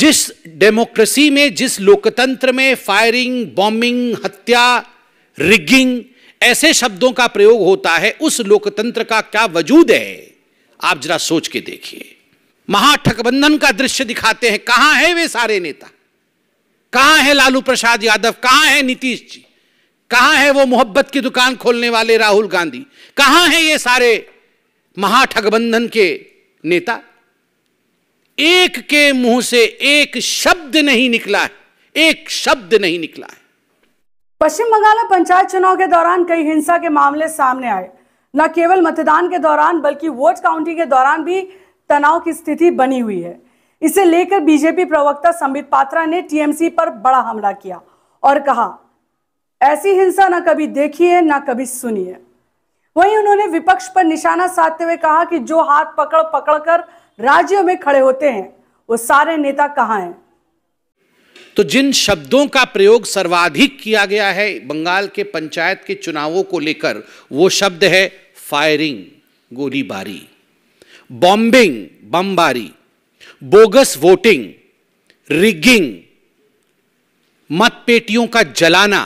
जिस डेमोक्रेसी में जिस लोकतंत्र में फायरिंग बॉम्बिंग हत्या रिगिंग ऐसे शब्दों का प्रयोग होता है उस लोकतंत्र का क्या वजूद है आप जरा सोच के देखिए महाठगबंधन का दृश्य दिखाते हैं कहां है वे सारे नेता कहां है लालू प्रसाद यादव कहां है नीतीश जी कहां है वो मोहब्बत की दुकान खोलने वाले राहुल गांधी कहां है ये सारे महाठगबंधन के नेता एक के मुंह से एक शब्द नहीं निकला है एक शब्द नहीं निकला है पश्चिम बंगाल में पंचायत चुनाव के दौरान कई हिंसा के मामले सामने आए न केवल मतदान के दौरान बल्कि वोट काउंटिंग के दौरान भी तनाव की स्थिति बनी हुई है इसे लेकर बीजेपी प्रवक्ता संबित पात्रा ने टीएमसी पर बड़ा हमला किया और कहा ऐसी हिंसा न कभी देखी है न कभी सुनी है वहीं उन्होंने विपक्ष पर निशाना साधते हुए कहा कि जो हाथ पकड़ पकड़ कर राज्य में खड़े होते हैं वो सारे नेता कहा हैं तो जिन शब्दों का प्रयोग सर्वाधिक किया गया है बंगाल के पंचायत के चुनावों को लेकर वो शब्द है फायरिंग गोलीबारी बॉम्बिंग बमबारी बोगस वोटिंग रिगिंग मतपेटियों का जलाना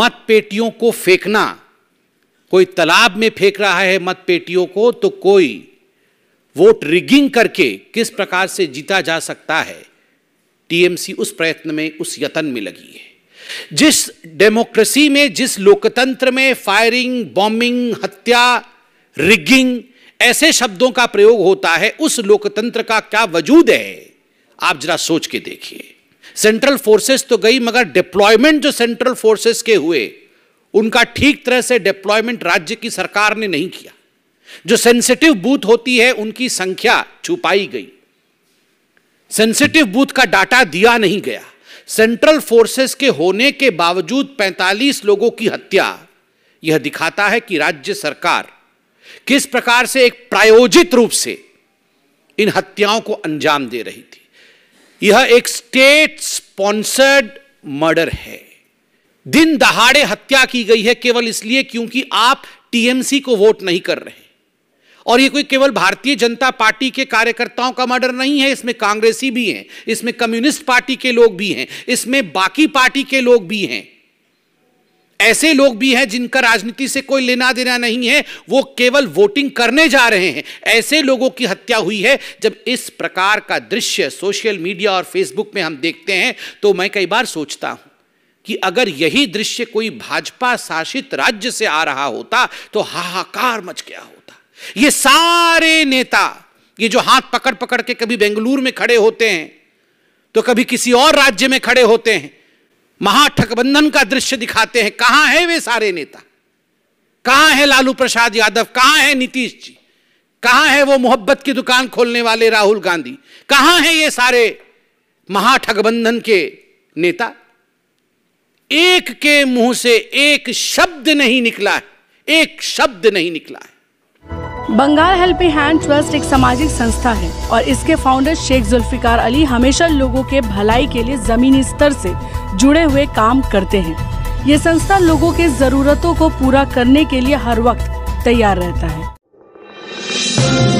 मतपेटियों को फेंकना कोई तालाब में फेंक रहा है मत पेटियों को तो कोई वोट रिगिंग करके किस प्रकार से जीता जा सकता है टीएमसी उस प्रयत्न में उस यतन में लगी है जिस डेमोक्रेसी में जिस लोकतंत्र में फायरिंग बॉम्बिंग हत्या रिगिंग ऐसे शब्दों का प्रयोग होता है उस लोकतंत्र का क्या वजूद है आप जरा सोच के देखिए सेंट्रल फोर्सेस तो गई मगर डिप्लॉयमेंट जो सेंट्रल फोर्सेस के हुए उनका ठीक तरह से डिप्लॉयमेंट राज्य की सरकार ने नहीं किया जो सेंसिटिव बूथ होती है उनकी संख्या छुपाई गई सेंसिटिव बूथ का डाटा दिया नहीं गया सेंट्रल फोर्सेस के होने के बावजूद 45 लोगों की हत्या यह दिखाता है कि राज्य सरकार किस प्रकार से एक प्रायोजित रूप से इन हत्याओं को अंजाम दे रही थी यह एक स्टेट स्पॉन्सर्ड मर्डर है दिन दहाड़े हत्या की गई है केवल इसलिए क्योंकि आप टीएमसी को वोट नहीं कर रहे और ये कोई केवल भारतीय जनता पार्टी के कार्यकर्ताओं का मर्डर नहीं है इसमें कांग्रेसी भी हैं इसमें कम्युनिस्ट पार्टी के लोग भी हैं इसमें बाकी पार्टी के लोग भी हैं ऐसे लोग भी हैं जिनका राजनीति से कोई लेना देना नहीं है वो केवल वोटिंग करने जा रहे हैं ऐसे लोगों की हत्या हुई है जब इस प्रकार का दृश्य सोशल मीडिया और फेसबुक में हम देखते हैं तो मैं कई बार सोचता हूं कि अगर यही दृश्य कोई भाजपा शासित राज्य से आ रहा होता तो हाहाकार मच गया होता ये सारे नेता ये जो हाथ पकड़ पकड़ के कभी बेंगलुरु में खड़े होते हैं तो कभी किसी और राज्य में खड़े होते हैं महाठगबंधन का दृश्य दिखाते हैं कहां है वे सारे नेता कहां है लालू प्रसाद यादव कहां है नीतीश जी कहां है वो मोहब्बत की दुकान खोलने वाले राहुल गांधी कहां है ये सारे महाठगबंधन के नेता एक के मुंह से एक शब्द नहीं निकला है एक शब्द नहीं निकला है बंगाल हेल्पिंग हैंड ट्रस्ट एक सामाजिक संस्था है और इसके फाउंडर शेख जुल्फिकार अली हमेशा लोगों के भलाई के लिए जमीनी स्तर से जुड़े हुए काम करते हैं ये संस्था लोगों के जरूरतों को पूरा करने के लिए हर वक्त तैयार रहता है